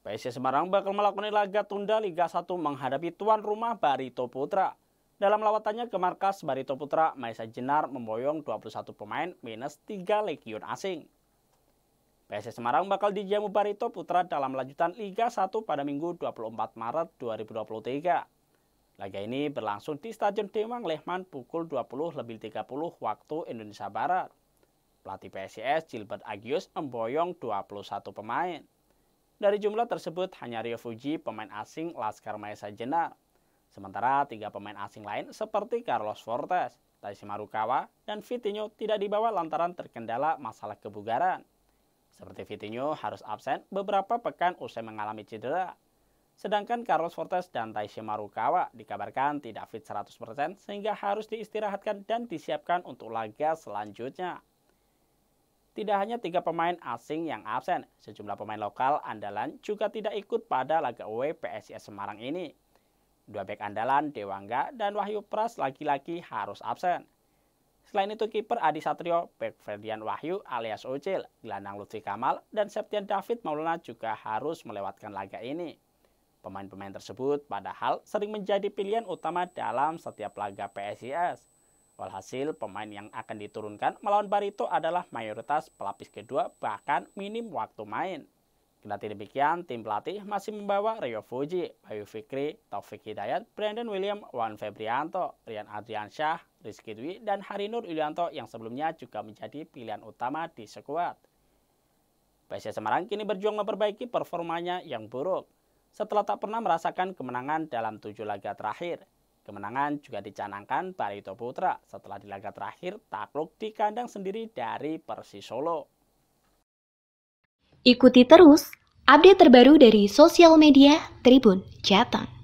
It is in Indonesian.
PSS Semarang bakal melakukan laga tunda Liga 1 menghadapi tuan rumah Barito Putra. Dalam lawatannya ke markas Barito Putra, Maisa Jenar memboyong 21 pemain minus 3 legion asing. PSS Semarang bakal dijamu Barito Putra dalam lanjutan Liga 1 pada Minggu 24 Maret 2023. Laga ini berlangsung di Stadion Demang Lehman pukul 20 lebih 30 waktu Indonesia Barat. Pelatih PSIS Gilbert Agius memboyong 21 pemain. Dari jumlah tersebut, hanya Rio Fuji, pemain asing Laskar Maesa Jenar. Sementara tiga pemain asing lain seperti Carlos Fortes, Taishimaru Marukawa, dan Vitinho tidak dibawa lantaran terkendala masalah kebugaran. Seperti Vitinho harus absen beberapa pekan usai mengalami cedera. Sedangkan Carlos Fortes dan Taishimaru Marukawa dikabarkan tidak fit 100% sehingga harus diistirahatkan dan disiapkan untuk laga selanjutnya. Tidak hanya tiga pemain asing yang absen, sejumlah pemain lokal andalan juga tidak ikut pada laga away PSIS Semarang ini. Dua bek andalan Dewangga dan Wahyu Pras laki-laki harus absen. Selain itu kiper Adi Satrio, bek Ferdian Wahyu alias Ocil, gelandang Lutfi Kamal, dan Septian David Maulana juga harus melewatkan laga ini. Pemain-pemain tersebut padahal sering menjadi pilihan utama dalam setiap laga PSIS. Walhasil, pemain yang akan diturunkan melawan Barito adalah mayoritas pelapis kedua bahkan minim waktu main. tidak demikian, tim pelatih masih membawa Rio Fuji, Bayu Fikri, Taufik Hidayat, Brandon William, Wan Febrianto, Rian Adriansyah, Rizky Dwi, dan Harinur Ilyanto yang sebelumnya juga menjadi pilihan utama di sekuat. PSS Semarang kini berjuang memperbaiki performanya yang buruk setelah tak pernah merasakan kemenangan dalam tujuh laga terakhir. Kemenangan juga dicanangkan Barito Putra setelah di laga terakhir takluk di kandang sendiri dari Persis Solo. Ikuti terus update terbaru dari sosial media Tribun Jateng.